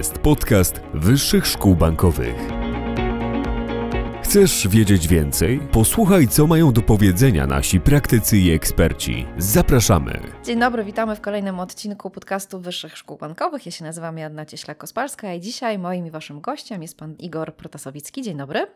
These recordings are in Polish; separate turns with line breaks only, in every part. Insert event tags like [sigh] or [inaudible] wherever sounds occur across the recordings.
jest podcast Wyższych Szkół Bankowych. Chcesz wiedzieć więcej? Posłuchaj, co mają do powiedzenia
nasi praktycy i eksperci. Zapraszamy! Dzień dobry, witamy w kolejnym odcinku podcastu Wyższych Szkół Bankowych. Ja się nazywam Jadna Cieśla-Kospalska i dzisiaj moim i waszym gościem jest pan Igor Protasowicki. Dzień dobry.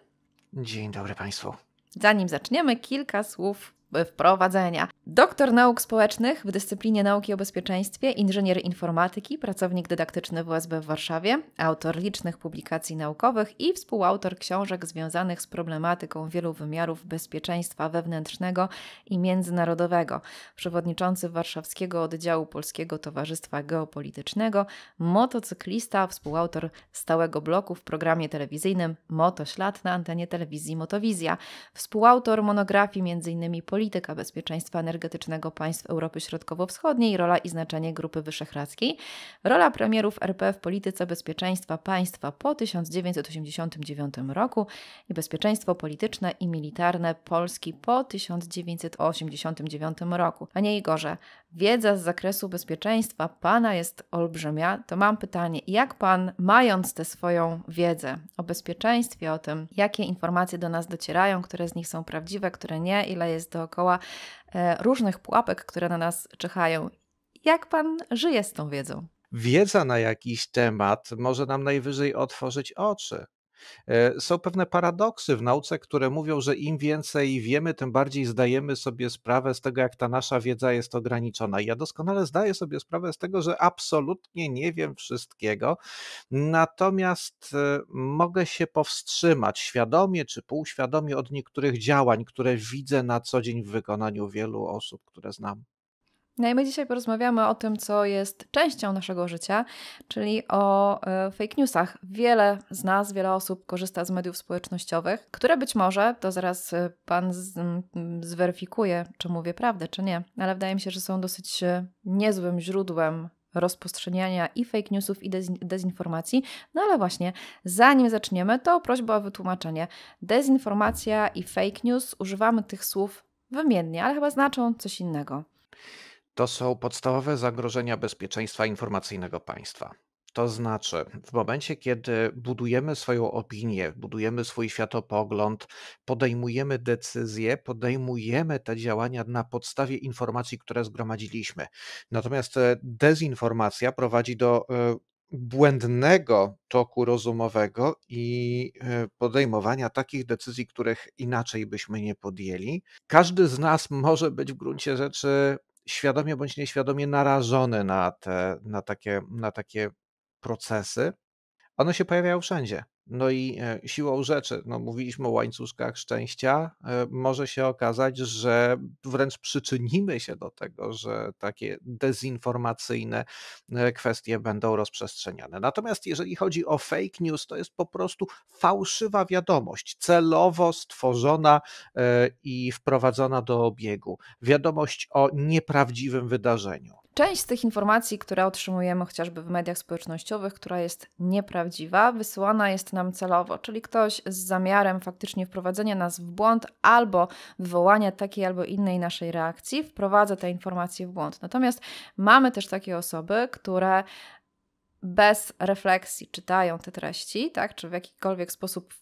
Dzień dobry Państwu. Zanim zaczniemy, kilka słów wprowadzenia. Doktor nauk społecznych w dyscyplinie nauki o bezpieczeństwie, inżynier informatyki, pracownik dydaktyczny WSB w Warszawie, autor licznych publikacji naukowych i współautor książek związanych z problematyką wielu wymiarów bezpieczeństwa wewnętrznego i międzynarodowego, przewodniczący Warszawskiego Oddziału Polskiego Towarzystwa Geopolitycznego, motocyklista, współautor stałego bloku w programie telewizyjnym Motoślad na antenie telewizji Motowizja, współautor monografii m.in. Polityki polityka bezpieczeństwa energetycznego państw Europy Środkowo-Wschodniej, rola i znaczenie Grupy Wyszehradzkiej, rola premierów RP w polityce bezpieczeństwa państwa po 1989 roku i bezpieczeństwo polityczne i militarne Polski po 1989 roku. Panie Igorze, wiedza z zakresu bezpieczeństwa Pana jest olbrzymia, to mam pytanie, jak Pan, mając tę swoją wiedzę o bezpieczeństwie, o tym, jakie informacje do nas docierają, które z nich są prawdziwe, które nie, ile jest dookoła e, różnych pułapek, które na nas czyhają, jak Pan żyje z tą wiedzą?
Wiedza na jakiś temat może nam najwyżej otworzyć oczy E, są pewne paradoksy w nauce, które mówią, że im więcej wiemy, tym bardziej zdajemy sobie sprawę z tego, jak ta nasza wiedza jest ograniczona. I ja doskonale zdaję sobie sprawę z tego, że absolutnie nie wiem wszystkiego, natomiast e, mogę się powstrzymać świadomie czy półświadomie od niektórych działań, które widzę na co dzień w wykonaniu wielu osób, które znam.
No i my dzisiaj porozmawiamy o tym, co jest częścią naszego życia, czyli o e, fake newsach. Wiele z nas, wiele osób korzysta z mediów społecznościowych, które być może, to zaraz e, Pan z, zweryfikuje, czy mówię prawdę, czy nie, ale wydaje mi się, że są dosyć e, niezłym źródłem rozpostrzeniania i fake newsów, i dezin dezinformacji. No ale właśnie, zanim zaczniemy, to prośba o wytłumaczenie. Dezinformacja i fake news używamy tych słów wymiennie, ale chyba znaczą coś innego.
To są podstawowe zagrożenia bezpieczeństwa informacyjnego państwa. To znaczy, w momencie, kiedy budujemy swoją opinię, budujemy swój światopogląd, podejmujemy decyzje, podejmujemy te działania na podstawie informacji, które zgromadziliśmy. Natomiast e, dezinformacja prowadzi do e, błędnego toku rozumowego i e, podejmowania takich decyzji, których inaczej byśmy nie podjęli. Każdy z nas może być w gruncie rzeczy świadomie bądź nieświadomie narażony na, te, na, takie, na takie procesy, one się pojawiają wszędzie. No i e, siłą rzeczy, no mówiliśmy o łańcuszkach szczęścia, e, może się okazać, że wręcz przyczynimy się do tego, że takie dezinformacyjne e, kwestie będą rozprzestrzeniane. Natomiast jeżeli chodzi o fake news, to jest po prostu fałszywa wiadomość, celowo stworzona i wprowadzona do obiegu. Wiadomość o nieprawdziwym wydarzeniu.
Część z tych informacji, które otrzymujemy chociażby w mediach społecznościowych, która jest nieprawdziwa, wysyłana jest nam celowo, czyli ktoś z zamiarem faktycznie wprowadzenia nas w błąd albo wywołania takiej albo innej naszej reakcji, wprowadza te informacje w błąd. Natomiast mamy też takie osoby, które bez refleksji czytają te treści, tak, czy w jakikolwiek sposób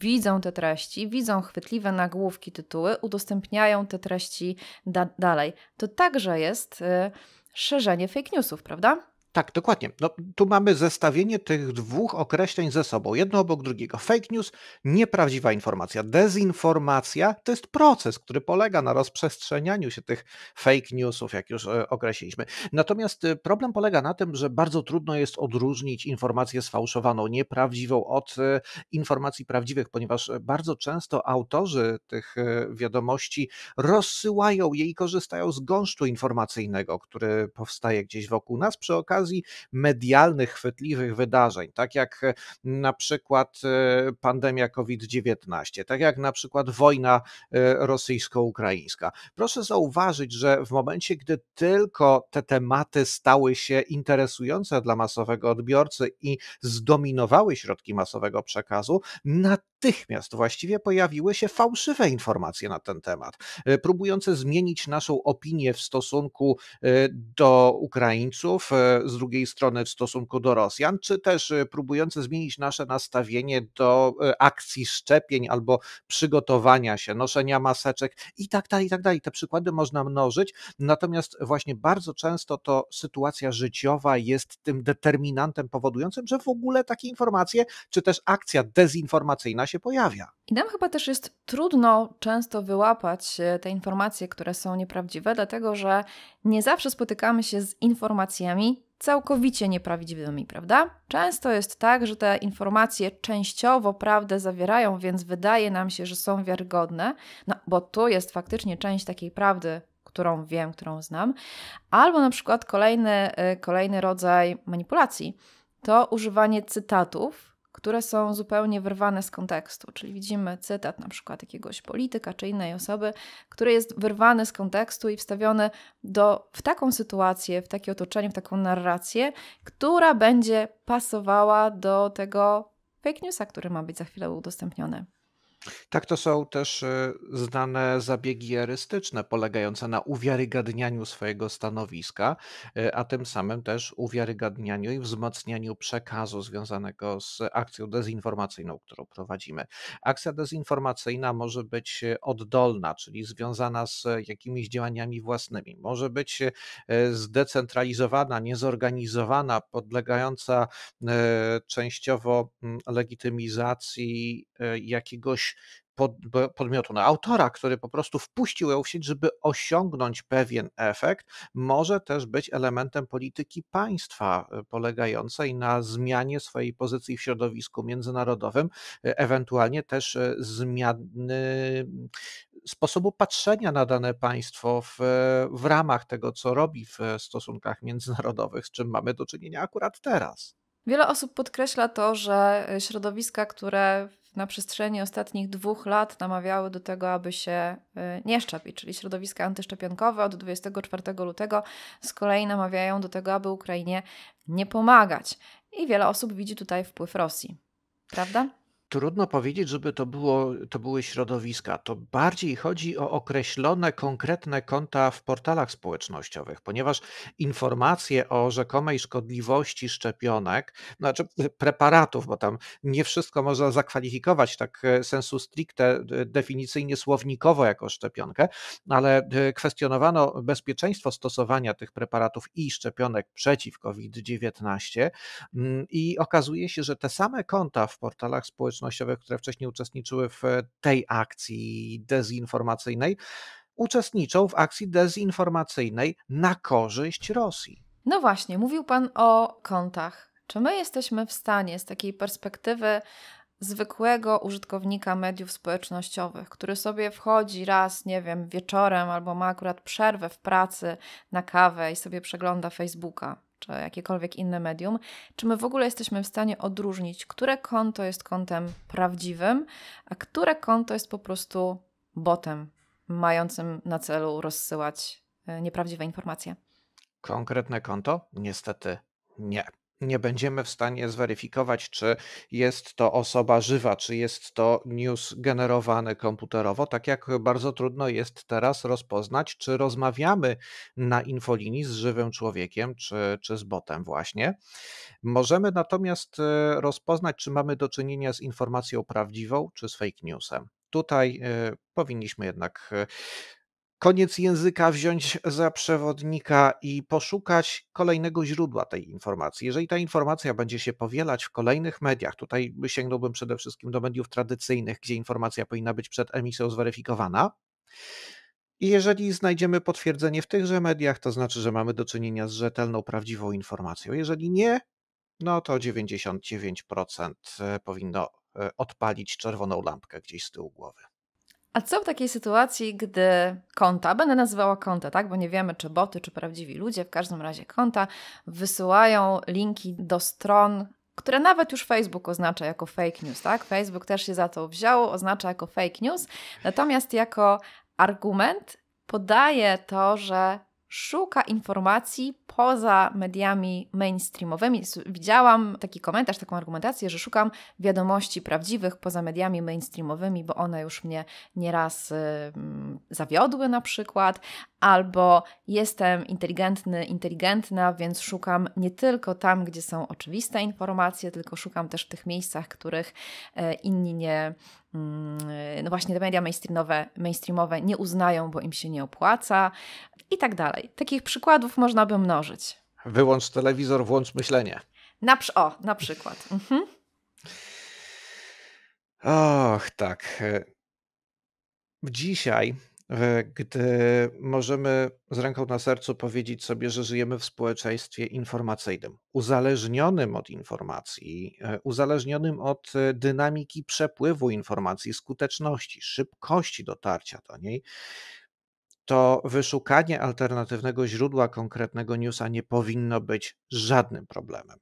widzą te treści, widzą chwytliwe nagłówki, tytuły, udostępniają te treści da dalej. To także jest y, szerzenie fake newsów, prawda?
Tak, dokładnie. No, tu mamy zestawienie tych dwóch określeń ze sobą, jedno obok drugiego. Fake news, nieprawdziwa informacja. Dezinformacja to jest proces, który polega na rozprzestrzenianiu się tych fake newsów, jak już e, określiliśmy. Natomiast e, problem polega na tym, że bardzo trudno jest odróżnić informację sfałszowaną, nieprawdziwą od e, informacji prawdziwych, ponieważ bardzo często autorzy tych wiadomości rozsyłają je i korzystają z gąszczu informacyjnego, który powstaje gdzieś wokół nas. Przy okazji, okazji medialnych, chwytliwych wydarzeń, tak jak e, na przykład e, pandemia COVID-19, tak jak na przykład wojna e, rosyjsko-ukraińska. Proszę zauważyć, że w momencie, gdy tylko te tematy stały się interesujące dla masowego odbiorcy i zdominowały środki masowego przekazu, natychmiast właściwie pojawiły się fałszywe informacje na ten temat, e, próbujące zmienić naszą opinię w stosunku e, do Ukraińców, e, z drugiej strony w stosunku do Rosjan, czy też próbujące zmienić nasze nastawienie do akcji szczepień albo przygotowania się, noszenia maseczek i tak dalej, i tak dalej. Te przykłady można mnożyć, natomiast właśnie bardzo często to sytuacja życiowa jest tym determinantem powodującym, że w ogóle takie informacje, czy też akcja dezinformacyjna się się pojawia.
I nam chyba też jest trudno często wyłapać e, te informacje, które są nieprawdziwe, dlatego że nie zawsze spotykamy się z informacjami całkowicie nieprawdziwymi, prawda? Często jest tak, że te informacje częściowo prawdę zawierają, więc wydaje nam się, że są wiarygodne, no bo tu jest faktycznie część takiej prawdy, którą wiem, którą znam, albo na przykład kolejny, e, kolejny rodzaj manipulacji to używanie cytatów które są zupełnie wyrwane z kontekstu. Czyli widzimy cytat na przykład jakiegoś polityka czy innej osoby, który jest wyrwany z kontekstu i wstawiony do, w taką sytuację, w takie otoczenie, w taką narrację, która będzie pasowała do tego fake newsa, który ma być za chwilę udostępniony.
Tak, to są też e, znane zabiegi jarystyczne polegające na uwiarygadnianiu swojego stanowiska, e, a tym samym też uwiarygadnianiu i wzmacnianiu przekazu związanego z akcją dezinformacyjną, którą prowadzimy. Akcja dezinformacyjna może być e, oddolna, czyli związana z jakimiś działaniami własnymi. Może być zdecentralizowana, niezorganizowana, podlegająca częściowo mm, legitymizacji E, jakiegoś podmiotu, no, autora, który po prostu wpuścił ją w sieć, żeby osiągnąć pewien efekt, może też być elementem polityki państwa e, polegającej na zmianie swojej pozycji w środowisku międzynarodowym, e, ewentualnie też zmiany sposobu patrzenia na dane państwo w, w ramach tego, co robi w stosunkach międzynarodowych, z czym mamy do czynienia akurat teraz.
Wiele osób podkreśla to, że środowiska, które na przestrzeni ostatnich dwóch lat namawiały do tego, aby się y, nie szczepić, czyli środowiska antyszczepionkowe od 24 lutego z kolei namawiają do tego, aby Ukrainie nie pomagać. I wiele osób widzi tutaj wpływ Rosji. Prawda?
Trudno powiedzieć, żeby to, było, to były środowiska. To bardziej chodzi o określone, konkretne konta w portalach społecznościowych, ponieważ informacje o rzekomej szkodliwości szczepionek, znaczy preparatów, bo tam nie wszystko można zakwalifikować tak e, sensu stricte, e, definicyjnie słownikowo jako szczepionkę, ale e, kwestionowano bezpieczeństwo stosowania tych preparatów i szczepionek przeciw COVID-19 mm, i okazuje się, że te same konta w portalach społecznościowych, społecznościowych, które wcześniej uczestniczyły w e, tej akcji dezinformacyjnej, uczestniczą w akcji dezinformacyjnej na korzyść Rosji.
No właśnie, mówił Pan o kontach. Czy my jesteśmy w stanie z takiej perspektywy zwykłego użytkownika mediów społecznościowych, który sobie wchodzi raz, nie wiem, wieczorem albo ma akurat przerwę w pracy na kawę i sobie przegląda Facebooka czy jakiekolwiek inne medium, czy my w ogóle jesteśmy w stanie odróżnić, które konto jest kontem prawdziwym, a które konto jest po prostu botem mającym na celu rozsyłać e, nieprawdziwe informacje.
Konkretne konto? Niestety nie nie będziemy w stanie zweryfikować, czy jest to osoba żywa, czy jest to news generowany komputerowo, tak jak bardzo trudno jest teraz rozpoznać, czy rozmawiamy na infolinii z żywym człowiekiem, czy, czy z botem, właśnie. Możemy natomiast e, rozpoznać, czy mamy do czynienia z informacją prawdziwą, czy z fake newsem. Tutaj e, powinniśmy jednak e, koniec języka wziąć za przewodnika i poszukać kolejnego źródła tej informacji. Jeżeli ta informacja będzie się powielać w kolejnych mediach, tutaj sięgnąłbym przede wszystkim do mediów tradycyjnych, gdzie informacja powinna być przed emisją zweryfikowana. I jeżeli znajdziemy potwierdzenie w tychże mediach, to znaczy, że mamy do czynienia z rzetelną, prawdziwą informacją. Jeżeli nie, no to 99% e, powinno e, odpalić czerwoną lampkę gdzieś z tyłu głowy.
A co w takiej sytuacji, gdy konta, będę nazywała konta, tak, bo nie wiemy czy boty, czy prawdziwi ludzie, w każdym razie konta wysyłają linki do stron, które nawet już Facebook oznacza jako fake news, tak? Facebook też się za to wziął, oznacza jako fake news, natomiast jako argument podaje to, że szuka informacji poza mediami mainstreamowymi. Widziałam taki komentarz, taką argumentację, że szukam wiadomości prawdziwych poza mediami mainstreamowymi, bo one już mnie nieraz y, zawiodły na przykład, albo jestem inteligentny, inteligentna, więc szukam nie tylko tam, gdzie są oczywiste informacje, tylko szukam też w tych miejscach, których e, inni nie, mm, no właśnie te media mainstreamowe, mainstreamowe nie uznają, bo im się nie opłaca i tak dalej. Takich przykładów można by mnożyć.
Wyłącz telewizor, włącz myślenie.
Na, o, na przykład. Mhm.
Och, tak. E, dzisiaj E, gdy możemy z ręką na sercu powiedzieć sobie, że żyjemy w społeczeństwie informacyjnym, uzależnionym od informacji, e, uzależnionym od e, dynamiki przepływu informacji, skuteczności, szybkości dotarcia do niej, to wyszukanie alternatywnego źródła konkretnego newsa nie powinno być żadnym problemem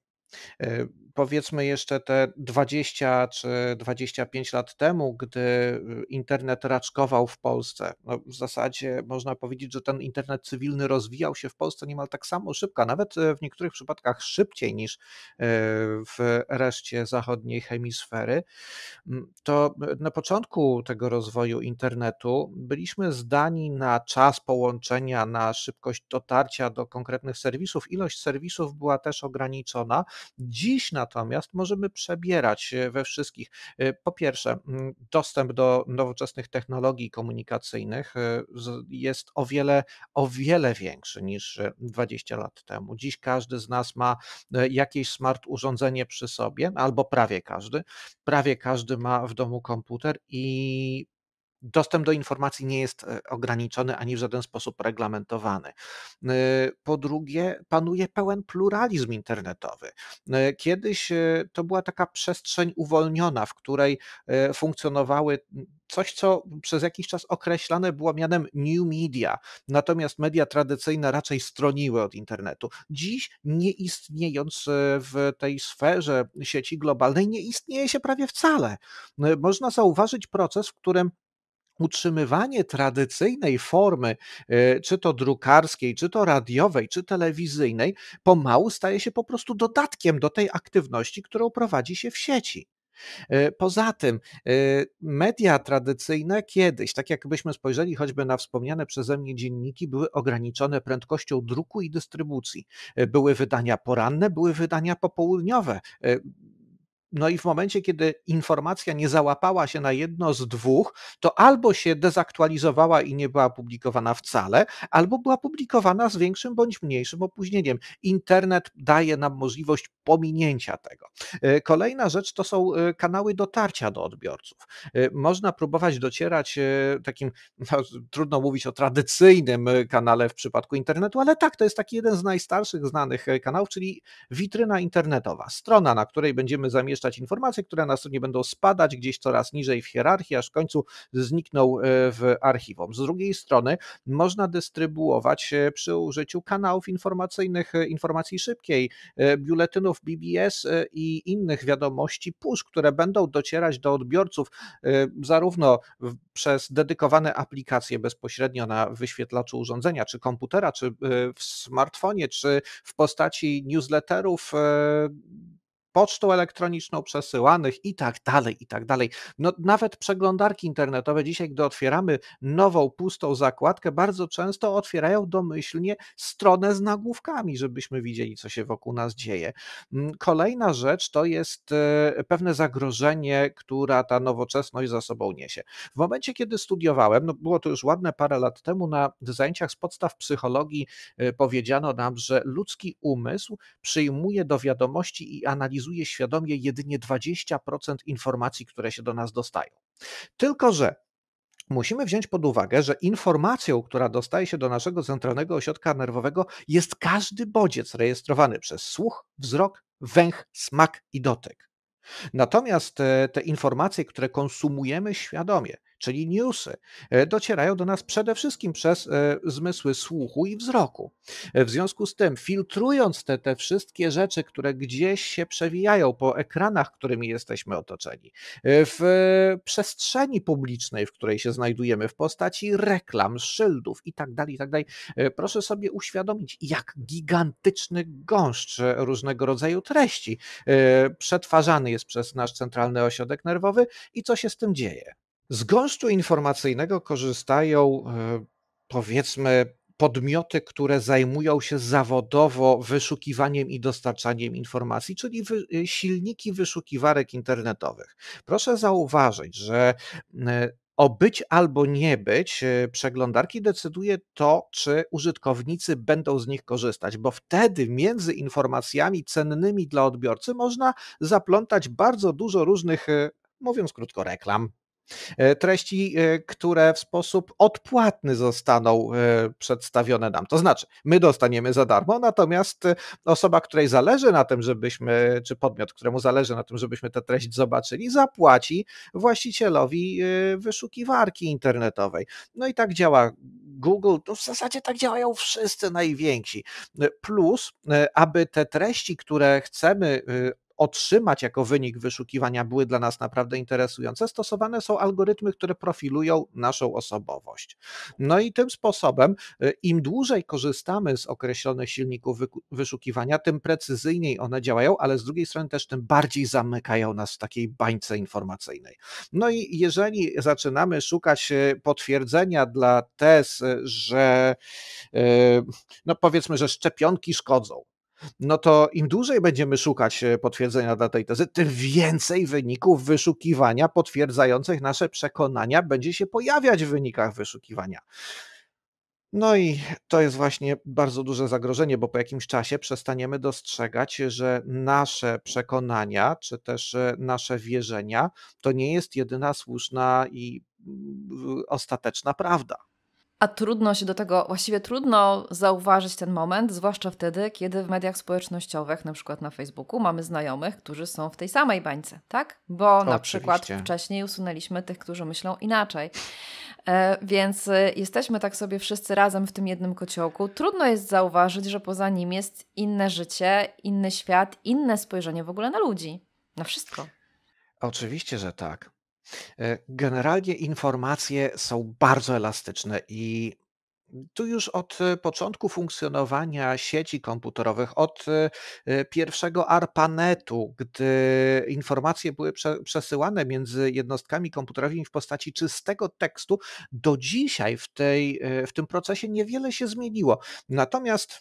powiedzmy jeszcze te 20 czy 25 lat temu, gdy y, internet raczkował w Polsce. No w zasadzie można powiedzieć, że ten internet cywilny rozwijał się w Polsce niemal tak samo szybko, nawet y, w niektórych przypadkach szybciej niż y, w reszcie zachodniej hemisfery. Mm, to na początku tego rozwoju internetu byliśmy zdani na czas połączenia, na szybkość dotarcia do konkretnych serwisów. Ilość serwisów była też ograniczona. Dziś na natomiast możemy przebierać we wszystkich. Y, po pierwsze, mm, dostęp do nowoczesnych technologii komunikacyjnych y, jest o wiele, o wiele większy niż 20 y, lat temu. Dziś każdy z nas ma jakieś smart urządzenie przy sobie, albo prawie każdy. Prawie każdy ma w domu komputer i dostęp do informacji nie jest e, ograniczony ani w żaden sposób reglamentowany. E, po drugie, panuje pełen pluralizm internetowy. E, kiedyś to była taka przestrzeń uwolniona, w której funkcjonowały coś, co przez jakiś czas określane było mianem new media, natomiast media tradycyjne raczej stroniły od internetu. Dziś, nie istniejąc w tej sferze sieci globalnej, nie istnieje się prawie wcale. Można zauważyć proces, w którym utrzymywanie tradycyjnej formy, e, czy to drukarskiej, czy to radiowej, czy telewizyjnej, pomału staje się po prostu dodatkiem do tej aktywności, którą prowadzi się w sieci. E, poza tym, e, media tradycyjne kiedyś, tak jakbyśmy spojrzeli choćby na wspomniane przeze mnie dzienniki, były ograniczone prędkością druku i dystrybucji. Były wydania poranne, były wydania popołudniowe. No i w momencie, kiedy informacja nie załapała się na jedno z dwóch, to albo się dezaktualizowała i nie była publikowana wcale, albo była publikowana z większym bądź mniejszym opóźnieniem. Internet daje nam możliwość pominięcia tego. E, kolejna rzecz to są e, kanały dotarcia do odbiorców. E, można próbować docierać takim, [laughs] no, trudno mówić o tradycyjnym kanale w przypadku internetu, ale tak, to jest taki jeden z najstarszych znanych kanałów, czyli witryna internetowa, strona, na której będziemy zamieszczać umieszczać informacje, które następnie będą spadać gdzieś coraz niżej w hierarchii, aż w końcu znikną e, w archiwum. Z drugiej strony można dystrybuować e, przy użyciu kanałów informacyjnych, e, informacji szybkiej, biuletynów BBS i innych wiadomości push, które będą docierać do odbiorców zarówno przez dedykowane aplikacje bezpośrednio na wyświetlaczu urządzenia, czy komputera, czy w smartfonie, czy w postaci newsletterów pocztą elektroniczną przesyłanych i tak dalej, i tak dalej. No, nawet przeglądarki internetowe dzisiaj, gdy otwieramy nową, pustą zakładkę, bardzo często otwierają domyślnie stronę z nagłówkami, żebyśmy widzieli, co się wokół nas dzieje. Mm, kolejna rzecz to jest e, pewne zagrożenie, która ta nowoczesność za sobą niesie. W momencie, kiedy studiowałem, no było to już ładne parę lat temu, na zajęciach z podstaw psychologii e, powiedziano nam, że ludzki umysł przyjmuje do wiadomości i analizuje analizuje świadomie jedynie 20% informacji, które się do nas dostają. Tylko, że musimy wziąć pod uwagę, że informacją, która dostaje się do naszego centralnego ośrodka nerwowego, jest każdy bodziec rejestrowany przez słuch, wzrok, węch, smak i dotyk. Natomiast te, te informacje, które konsumujemy świadomie, czyli newsy, e, docierają do nas przede wszystkim przez e, zmysły słuchu i wzroku. E, w związku z tym, filtrując te, te wszystkie rzeczy, które gdzieś się przewijają po ekranach, którymi jesteśmy otoczeni, w przestrzeni publicznej, w której się znajdujemy, w postaci reklam, szyldów itd., tak itd., tak proszę sobie uświadomić, jak gigantyczny gąszcz różnego rodzaju treści przetwarzany jest przez nasz centralny ośrodek nerwowy i co się z tym dzieje. Z gąszczu informacyjnego korzystają e, powiedzmy podmioty, które zajmują się zawodowo wyszukiwaniem i dostarczaniem informacji, czyli wy, e, silniki wyszukiwarek internetowych. Proszę zauważyć, że e, o być albo nie być przeglądarki decyduje to, czy użytkownicy będą z nich korzystać, bo wtedy między informacjami cennymi dla odbiorcy można zaplątać bardzo dużo różnych, mówiąc krótko, reklam. E, treści, e, które w sposób odpłatny zostaną e, przedstawione nam. To znaczy, my dostaniemy za darmo, natomiast osoba, której zależy na tym, żebyśmy, czy podmiot, któremu zależy na tym, żebyśmy tę treść zobaczyli, zapłaci właścicielowi wyszukiwarki internetowej. No i tak działa Google, no w zasadzie tak działają wszyscy najwięksi. Plus, aby te treści, które chcemy otrzymać jako wynik wyszukiwania, były dla nas naprawdę interesujące, stosowane są algorytmy, które profilują naszą osobowość. No i tym sposobem, y, im dłużej korzystamy z określonych silników wyszukiwania, tym precyzyjniej one działają, ale z drugiej strony też tym bardziej zamykają nas w takiej bańce informacyjnej. No i jeżeli zaczynamy szukać y, potwierdzenia dla tez, y, że no powiedzmy, że szczepionki szkodzą, no to im dłużej będziemy szukać e, potwierdzenia dla tej tezy, tym więcej wyników wyszukiwania potwierdzających nasze przekonania będzie się pojawiać w wynikach wyszukiwania. No i to jest właśnie bardzo duże zagrożenie, bo po jakimś czasie przestaniemy dostrzegać, że nasze przekonania czy też e, nasze wierzenia to nie jest jedyna słuszna i mm, ostateczna prawda.
A trudno się do tego, właściwie trudno zauważyć ten moment, zwłaszcza wtedy, kiedy w mediach społecznościowych, na przykład na Facebooku, mamy znajomych, którzy są w tej samej bańce, tak? Bo Oczywiście. na przykład wcześniej usunęliśmy tych, którzy myślą inaczej. E, więc e, jesteśmy tak sobie wszyscy razem w tym jednym kociołku. Trudno jest zauważyć, że poza nim jest inne życie, inny świat, inne spojrzenie w ogóle na ludzi, na wszystko.
Oczywiście, że tak. E, generalnie informacje są bardzo elastyczne i tu już od e, początku funkcjonowania sieci komputerowych, od e, pierwszego ARPANETu, gdy informacje były przesyłane między jednostkami komputerowymi w postaci czystego tekstu, do dzisiaj w, tej, w tym procesie niewiele się zmieniło. Natomiast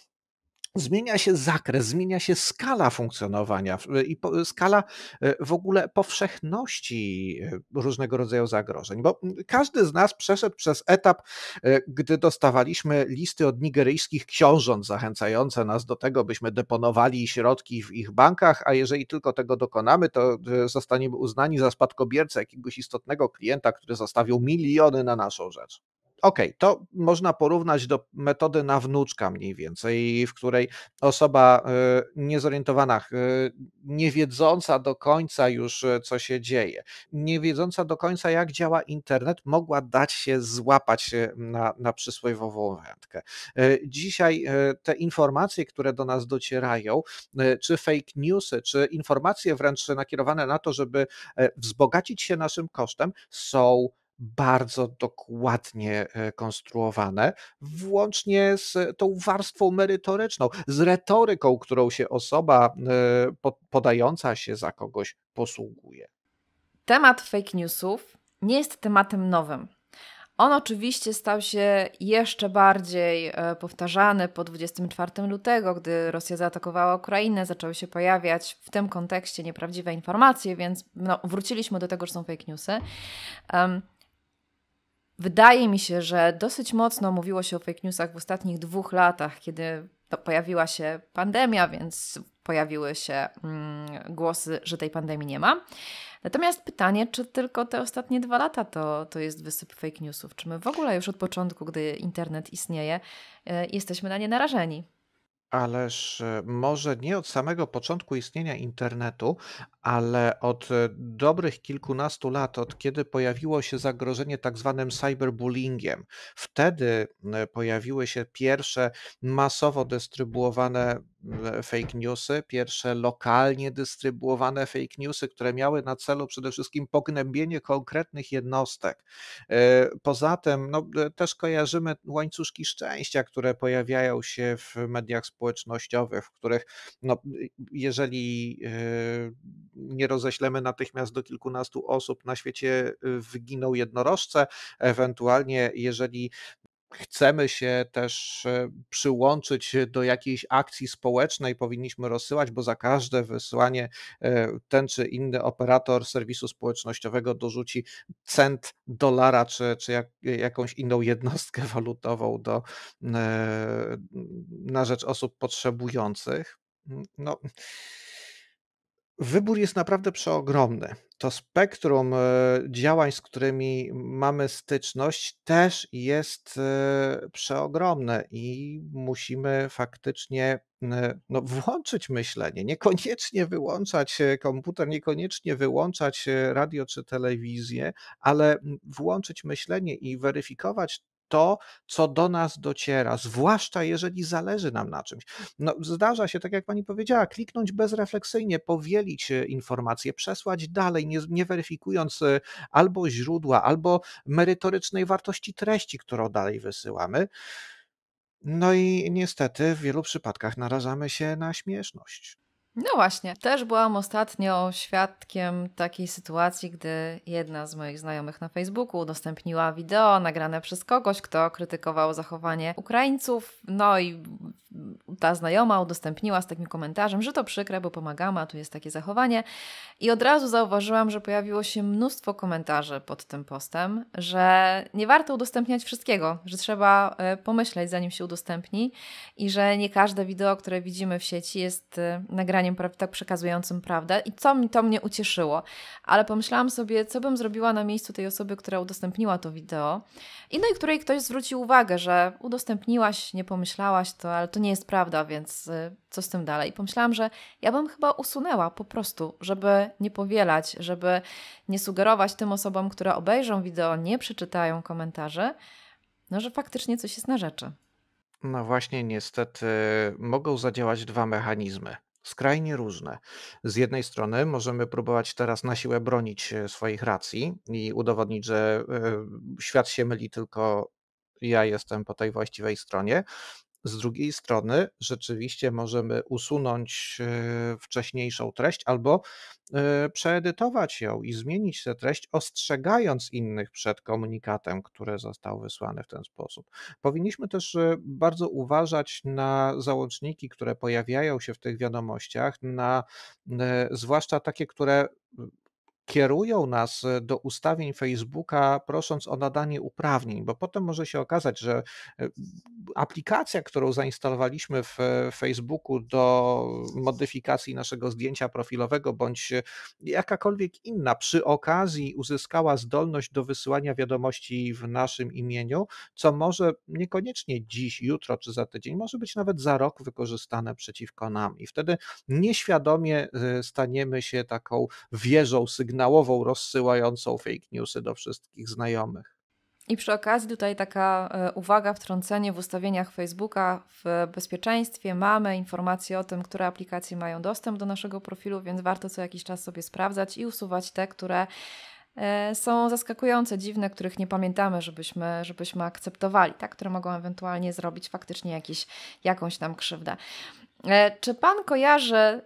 zmienia się zakres, zmienia się skala funkcjonowania i skala e, w ogóle powszechności e, różnego rodzaju zagrożeń, bo każdy z nas przeszedł przez etap, e, gdy dostawaliśmy listy od nigeryjskich książąt zachęcające nas do tego, byśmy deponowali środki w ich bankach, a jeżeli tylko tego dokonamy, to zostaniemy uznani za spadkobiercę jakiegoś istotnego klienta, który zostawił miliony na naszą rzecz. Okej, okay, to można porównać do metody na wnuczka mniej więcej, w której osoba y, niezorientowana, y, niewiedząca do końca już, y, co się dzieje, niewiedząca do końca, jak działa internet, mogła dać się złapać na, na przysłowiową wędkę. Dzisiaj te informacje, które do nas docierają, czy fake newsy, czy informacje wręcz nakierowane na to, żeby e, wzbogacić się naszym kosztem, są bardzo dokładnie e, konstruowane, włącznie z tą warstwą merytoryczną, z retoryką, którą się osoba e, podająca się za kogoś posługuje.
Temat fake newsów nie jest tematem nowym. On oczywiście stał się jeszcze bardziej e, powtarzany po 24 lutego, gdy Rosja zaatakowała Ukrainę, zaczęły się pojawiać w tym kontekście nieprawdziwe informacje, więc no, wróciliśmy do tego, że są fake newsy. Um, Wydaje mi się, że dosyć mocno mówiło się o fake newsach w ostatnich dwóch latach, kiedy pojawiła się pandemia, więc pojawiły się mm, głosy, że tej pandemii nie ma. Natomiast pytanie, czy tylko te ostatnie dwa lata to, to jest wysyp fake newsów? Czy my w ogóle już od początku, gdy internet istnieje, y, jesteśmy na nie narażeni?
Ależ e, może nie od samego początku istnienia internetu, ale od e, dobrych kilkunastu lat, od kiedy pojawiło się zagrożenie tak zwanym cyberbullyingiem. Wtedy e, pojawiły się pierwsze masowo dystrybuowane fake newsy, pierwsze lokalnie dystrybuowane fake newsy, które miały na celu przede wszystkim pognębienie konkretnych jednostek. E, poza tym no, e, też kojarzymy łańcuszki szczęścia, które pojawiają się w mediach społecznościowych, w których no, jeżeli e, nie roześlemy natychmiast do kilkunastu osób, na świecie wyginą jednorożce, ewentualnie jeżeli chcemy się też e, przyłączyć e, do jakiejś akcji społecznej, powinniśmy rozsyłać, bo za każde wysłanie e, ten czy inny operator serwisu społecznościowego dorzuci cent dolara, czy, czy jak, jakąś inną jednostkę [laughs] walutową do, na rzecz osób potrzebujących. No, wybór jest naprawdę przeogromny. To spektrum e, działań, z którymi mamy styczność, też jest e, przeogromne i musimy faktycznie e, no, włączyć myślenie, niekoniecznie wyłączać komputer, niekoniecznie wyłączać radio czy telewizję, ale włączyć myślenie i weryfikować to, co do nas dociera, zwłaszcza jeżeli zależy nam na czymś. No, zdarza się, tak jak pani powiedziała, kliknąć bezrefleksyjnie, powielić e, informację, przesłać dalej, nie, nie weryfikując e, albo źródła, albo merytorycznej wartości treści, którą dalej wysyłamy. No i niestety w wielu przypadkach narażamy się na śmieszność.
No właśnie, też byłam ostatnio świadkiem takiej sytuacji, gdy jedna z moich znajomych na Facebooku udostępniła wideo nagrane przez kogoś, kto krytykował zachowanie Ukraińców. No i ta znajoma udostępniła z takim komentarzem, że to przykre, bo pomagamy, a tu jest takie zachowanie. I od razu zauważyłam, że pojawiło się mnóstwo komentarzy pod tym postem, że nie warto udostępniać wszystkiego, że trzeba e, pomyśleć zanim się udostępni i że nie każde wideo, które widzimy w sieci jest e, nagrane zdaniem tak przekazującym prawdę i co mi to mnie ucieszyło. Ale pomyślałam sobie, co bym zrobiła na miejscu tej osoby, która udostępniła to wideo i no i której ktoś zwrócił uwagę, że udostępniłaś, nie pomyślałaś to, ale to nie jest prawda, więc y, co z tym dalej? I pomyślałam, że ja bym chyba usunęła po prostu, żeby nie powielać, żeby nie sugerować tym osobom, które obejrzą wideo, nie przeczytają komentarzy, no że faktycznie coś jest na rzeczy.
No właśnie, niestety mogą zadziałać dwa mechanizmy skrajnie różne. Z jednej strony możemy próbować teraz na siłę bronić e, swoich racji i udowodnić, że e, świat się myli, tylko ja jestem po tej właściwej stronie z drugiej strony rzeczywiście możemy usunąć e, wcześniejszą treść albo e, przeedytować ją i zmienić tę treść, ostrzegając innych przed komunikatem, który został wysłany w ten sposób. Powinniśmy też e, bardzo uważać na załączniki, które pojawiają się w tych wiadomościach, na zwłaszcza takie, które kierują nas e, do ustawień Facebooka, prosząc o nadanie uprawnień, bo potem może się okazać, że e, aplikacja, którą zainstalowaliśmy w e, Facebooku do modyfikacji naszego zdjęcia profilowego, bądź jakakolwiek inna, przy okazji uzyskała zdolność do wysyłania wiadomości w naszym imieniu, co może niekoniecznie dziś, jutro czy za tydzień, może być nawet za rok wykorzystane przeciwko nam. I wtedy nieświadomie staniemy się taką wieżą sygnałów, sygnałową rozsyłającą fake newsy do wszystkich znajomych.
I przy okazji tutaj taka e, uwaga, wtrącenie w ustawieniach Facebooka w bezpieczeństwie. Mamy informacje o tym, które aplikacje mają dostęp do naszego profilu, więc warto co jakiś czas sobie sprawdzać i usuwać te, które e, są zaskakujące, dziwne, których nie pamiętamy, żebyśmy, żebyśmy akceptowali, tak? które mogą ewentualnie zrobić faktycznie jakiś, jakąś nam krzywdę. E, czy pan kojarzy e,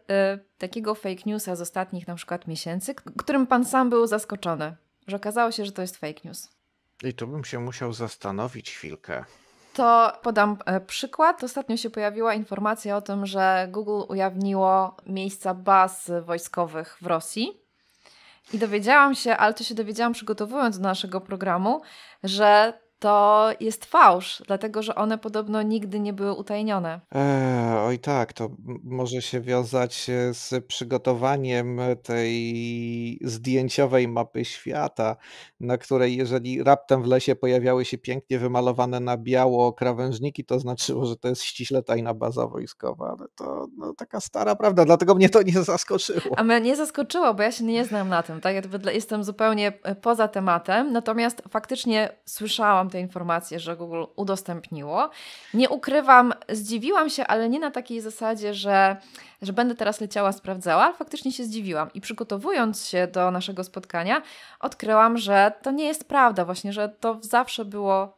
takiego fake newsa z ostatnich na przykład miesięcy, którym pan sam był zaskoczony, że okazało się, że to jest fake news?
I tu bym się musiał zastanowić chwilkę.
To podam e, przykład. Ostatnio się pojawiła informacja o tym, że Google ujawniło miejsca baz wojskowych w Rosji. I dowiedziałam się, ale to się dowiedziałam przygotowując do naszego programu, że to jest fałsz, dlatego że one podobno nigdy nie były utajnione.
Eee, oj tak, to może się wiązać z przygotowaniem tej zdjęciowej mapy świata, na której jeżeli raptem w lesie pojawiały się pięknie wymalowane na biało krawężniki, to znaczyło, że to jest ściśle tajna baza wojskowa. Ale to no, taka stara prawda, dlatego mnie to
nie zaskoczyło. A mnie nie zaskoczyło, bo ja się nie znam na tym, tak? Ja jestem zupełnie e, poza tematem, natomiast faktycznie słyszałam te informacje, że Google udostępniło. Nie ukrywam, zdziwiłam się, ale nie na takiej zasadzie, że, że będę teraz leciała, sprawdzała, faktycznie się zdziwiłam. I przygotowując się do naszego spotkania, odkryłam, że to nie jest prawda, właśnie, że to zawsze było,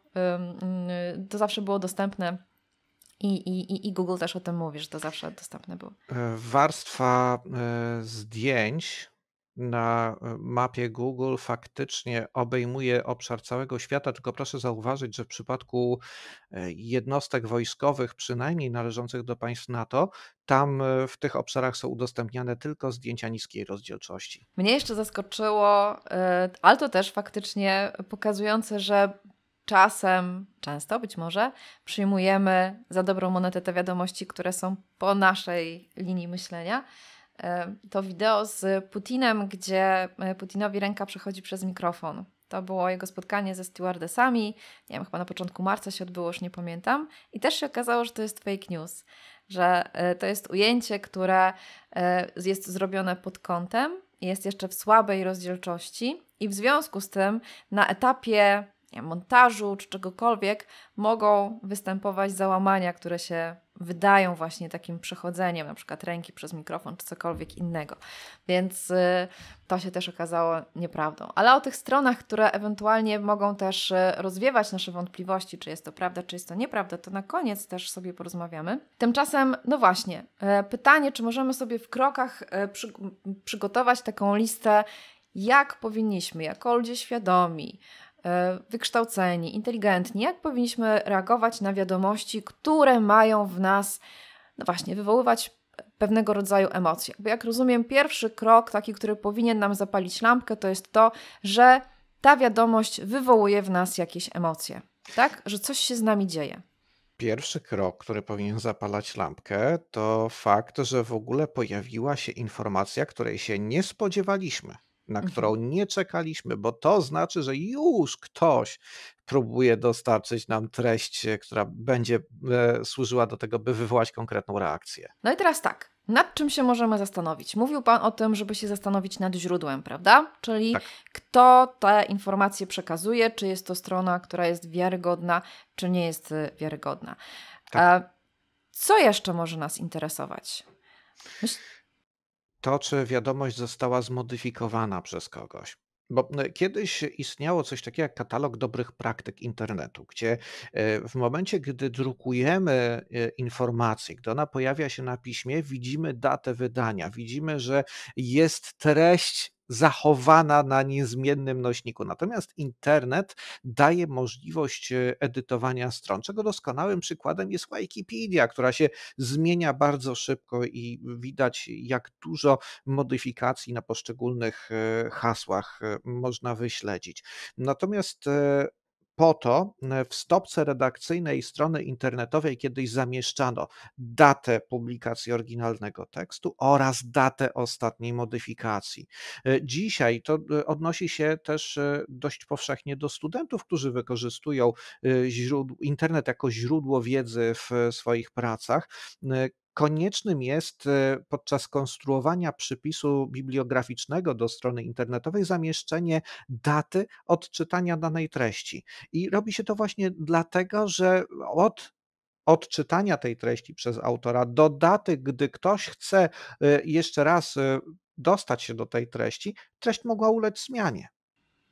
to zawsze było dostępne i, i, I Google też o tym mówi, że to zawsze dostępne było. E, warstwa
e, zdjęć na e, mapie Google faktycznie obejmuje obszar całego świata, tylko proszę zauważyć, że w przypadku e, jednostek wojskowych, przynajmniej należących do państw NATO, tam e, w tych obszarach są udostępniane tylko zdjęcia niskiej rozdzielczości.
Mnie jeszcze zaskoczyło, ale to też faktycznie pokazujące, że czasem, często być może, przyjmujemy za dobrą monetę te wiadomości, które są po naszej linii myślenia. E, to wideo z Putinem, gdzie e, Putinowi ręka przechodzi przez mikrofon. To było jego spotkanie ze stewardesami, nie wiem, chyba na początku marca się odbyło, już nie pamiętam. I też się okazało, że to jest fake news, że e, to jest ujęcie, które jest zrobione pod kątem, jest jeszcze w słabej rozdzielczości i w związku z tym na etapie montażu czy czegokolwiek mogą występować załamania, które się wydają właśnie takim przechodzeniem, na przykład ręki przez mikrofon czy cokolwiek innego. Więc y, to się też okazało nieprawdą. Ale o tych stronach, które ewentualnie mogą też y, rozwiewać nasze wątpliwości, czy jest to prawda, czy jest to nieprawda, to na koniec też sobie porozmawiamy. Tymczasem, no właśnie, y, pytanie, czy możemy sobie w krokach przy, przygotować taką listę, jak powinniśmy, jako ludzie świadomi, E, wykształceni, inteligentni, jak powinniśmy reagować na wiadomości, które mają w nas, no właśnie, wywoływać pewnego rodzaju emocje. Bo jak rozumiem, pierwszy krok, taki, który powinien nam zapalić lampkę, to jest to, że ta wiadomość wywołuje w nas jakieś emocje, tak? Że coś się z nami dzieje.
Pierwszy krok, który powinien zapalać lampkę, to fakt, że w ogóle pojawiła się informacja, której się nie spodziewaliśmy na mhm. którą nie czekaliśmy, bo to znaczy, że już ktoś próbuje dostarczyć nam treść, e, która będzie e, służyła do tego, by wywołać konkretną reakcję.
No i teraz tak, nad czym się możemy zastanowić? Mówił Pan o tym, żeby się zastanowić nad źródłem, prawda? Czyli tak. kto te informacje przekazuje, czy jest to strona, która jest wiarygodna, czy nie jest e, wiarygodna. Tak. Co jeszcze może nas interesować? Myśl
to, czy wiadomość została zmodyfikowana przez kogoś. Bo no, kiedyś istniało coś takiego jak katalog dobrych praktyk internetu, gdzie e, w momencie, gdy drukujemy e, informację, gdy ona pojawia się na piśmie, widzimy datę wydania, widzimy, że jest treść zachowana na niezmiennym nośniku. Natomiast internet daje możliwość e, edytowania stron, czego doskonałym przykładem jest Wikipedia, która się zmienia bardzo szybko i widać, jak dużo modyfikacji na poszczególnych e, hasłach e, można wyśledzić. Natomiast po to e, w stopce redakcyjnej strony internetowej kiedyś zamieszczano datę publikacji oryginalnego tekstu oraz datę ostatniej modyfikacji. E, dzisiaj to e, odnosi się też dość powszechnie do studentów, którzy wykorzystują internet jako źródło wiedzy w swoich pracach koniecznym jest e, podczas konstruowania przypisu bibliograficznego do strony internetowej zamieszczenie daty odczytania danej treści. I robi się to właśnie dlatego, że od odczytania tej treści przez autora do daty, gdy ktoś chce e, jeszcze raz e, dostać się do tej treści, treść mogła ulec zmianie.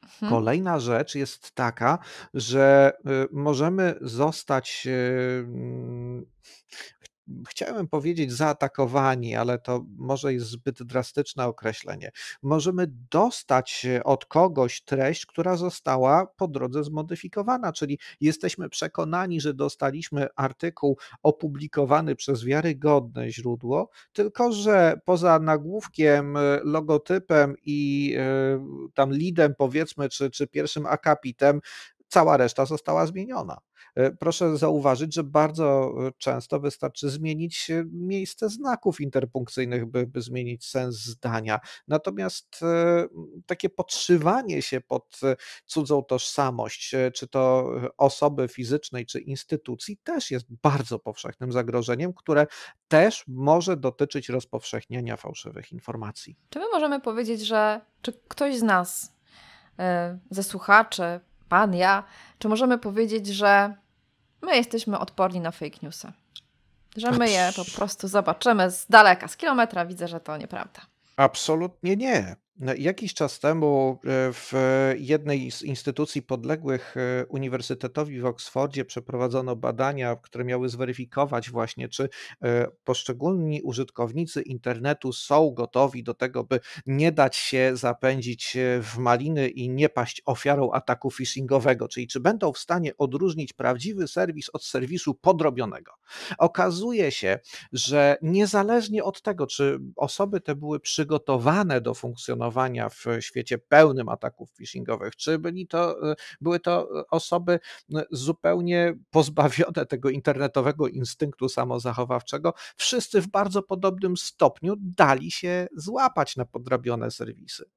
Mhm. Kolejna rzecz jest taka, że możemy zostać chciałem powiedzieć zaatakowani, ale to może jest zbyt drastyczne określenie. Możemy dostać od kogoś treść, która została po drodze zmodyfikowana, czyli jesteśmy przekonani, że dostaliśmy artykuł opublikowany przez wiarygodne źródło, tylko że poza nagłówkiem, e, logotypem i e, tam lidem powiedzmy, czy, czy pierwszym akapitem, cała reszta została zmieniona. E, proszę zauważyć, że bardzo e, często wystarczy zmienić e, miejsce znaków interpunkcyjnych, by, by zmienić sens zdania. Natomiast takie podszywanie się pod cudzą tożsamość, czy to osoby fizycznej, czy instytucji, też jest bardzo powszechnym zagrożeniem, które też może dotyczyć rozpowszechniania fałszywych informacji.
Czy my możemy powiedzieć, że czy ktoś z nas, ze słuchaczy, pan, ja, czy możemy powiedzieć, że my jesteśmy odporni na fake newsy? Że my je po prostu zobaczymy z daleka, z kilometra, widzę, że to nieprawda.
Absolutnie nie. No, jakiś czas temu e, w jednej z instytucji podległych e, Uniwersytetowi w Oksfordzie przeprowadzono badania, które miały zweryfikować właśnie, czy e, poszczególni użytkownicy internetu są gotowi do tego, by nie dać się zapędzić w maliny i nie paść ofiarą ataku phishingowego, czyli czy będą w stanie odróżnić prawdziwy serwis od serwisu podrobionego. Okazuje się, że niezależnie od tego, czy osoby te były przygotowane do funkcjonowania, w świecie pełnym ataków phishingowych, czy byli to, y, były to y, osoby y, zupełnie [laughs] pozbawione tego internetowego instynktu samozachowawczego, wszyscy w bardzo podobnym stopniu dali się złapać na podrabione serwisy.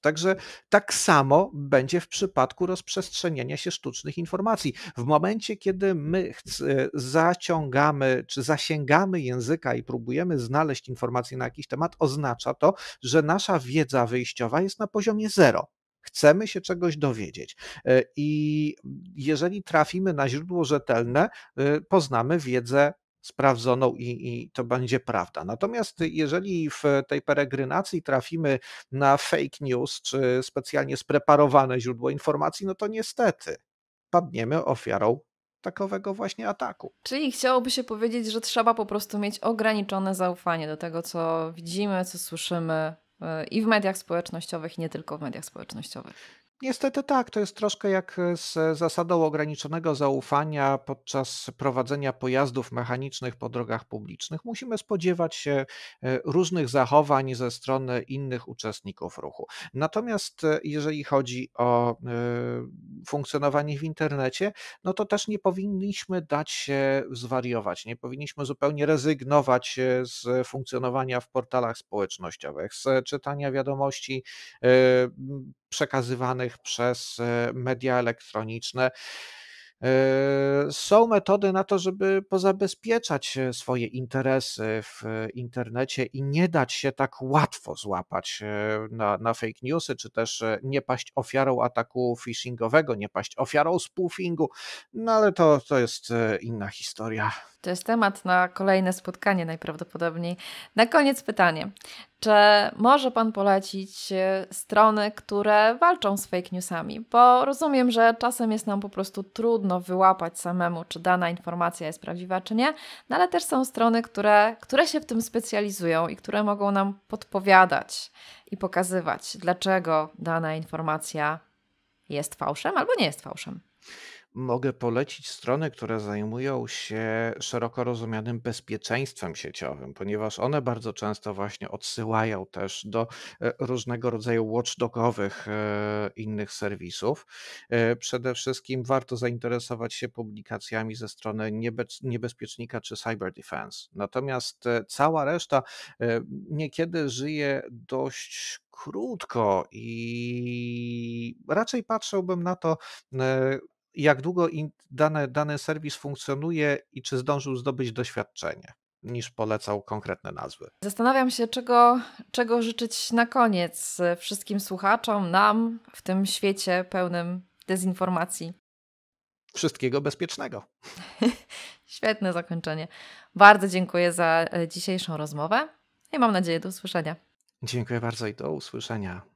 Także tak samo będzie w przypadku rozprzestrzeniania się sztucznych informacji. W momencie, kiedy my e, zaciągamy czy zasięgamy języka i próbujemy znaleźć informacje na jakiś temat, oznacza to, że nasza wiedza wyjściowa jest na poziomie zero. Chcemy się czegoś dowiedzieć. E, I jeżeli trafimy na źródło rzetelne, e, poznamy wiedzę sprawdzoną i, i, to będzie prawda. Natomiast jeżeli w tej peregrinacji trafimy na fake news czy specjalnie spreparowane źródło informacji, no to niestety padniemy ofiarą takowego właśnie ataku.
Czyli chciałoby się powiedzieć, że trzeba po prostu mieć ograniczone zaufanie do tego, co widzimy, co słyszymy e, i w mediach społecznościowych, i nie tylko w mediach społecznościowych.
Niestety tak, to jest troszkę jak e, z zasadą ograniczonego zaufania podczas prowadzenia pojazdów mechanicznych po drogach publicznych. Musimy spodziewać się e, różnych zachowań ze strony innych uczestników ruchu. Natomiast e, jeżeli chodzi o funkcjonowanie w internecie, no to też nie powinniśmy dać się zwariować, nie powinniśmy zupełnie rezygnować z funkcjonowania w portalach społecznościowych, z czytania wiadomości przekazywanych przez e, media elektroniczne. E, są metody na to, żeby pozabezpieczać e, swoje interesy w internecie i nie dać się tak łatwo złapać na, na fake newsy, czy też nie paść ofiarą ataku phishingowego, nie paść ofiarą spoofingu, no ale to, to jest inna historia.
To jest temat na kolejne spotkanie najprawdopodobniej. Na koniec pytanie. Czy może Pan polecić e, strony, które walczą z fake newsami? Bo rozumiem, że czasem jest nam po prostu trudno wyłapać samemu, czy dana informacja jest prawdziwa, czy nie, no ale też są strony, które, które się w tym specjalizują i które mogą nam podpowiadać i pokazywać, dlaczego dana informacja jest fałszem albo nie jest fałszem.
Mogę polecić strony, które zajmują się szeroko rozumianym bezpieczeństwem sieciowym, ponieważ one bardzo często właśnie odsyłają też do e, różnego rodzaju watchdogowych e, innych serwisów. E, przede wszystkim warto zainteresować się publikacjami ze strony niebe niebezpiecznika czy Cyber Defense. Natomiast cała reszta niekiedy żyje dość krótko i raczej patrzyłbym na to, jak długo dany, dany serwis funkcjonuje i czy zdążył zdobyć doświadczenie niż polecał konkretne nazwy.
Zastanawiam się, czego, czego życzyć na koniec e, wszystkim słuchaczom, nam w tym świecie pełnym dezinformacji.
Wszystkiego bezpiecznego.
[laughs] Świetne zakończenie. Bardzo dziękuję za e, dzisiejszą rozmowę i mam nadzieję do usłyszenia.
Dziękuję bardzo i do usłyszenia.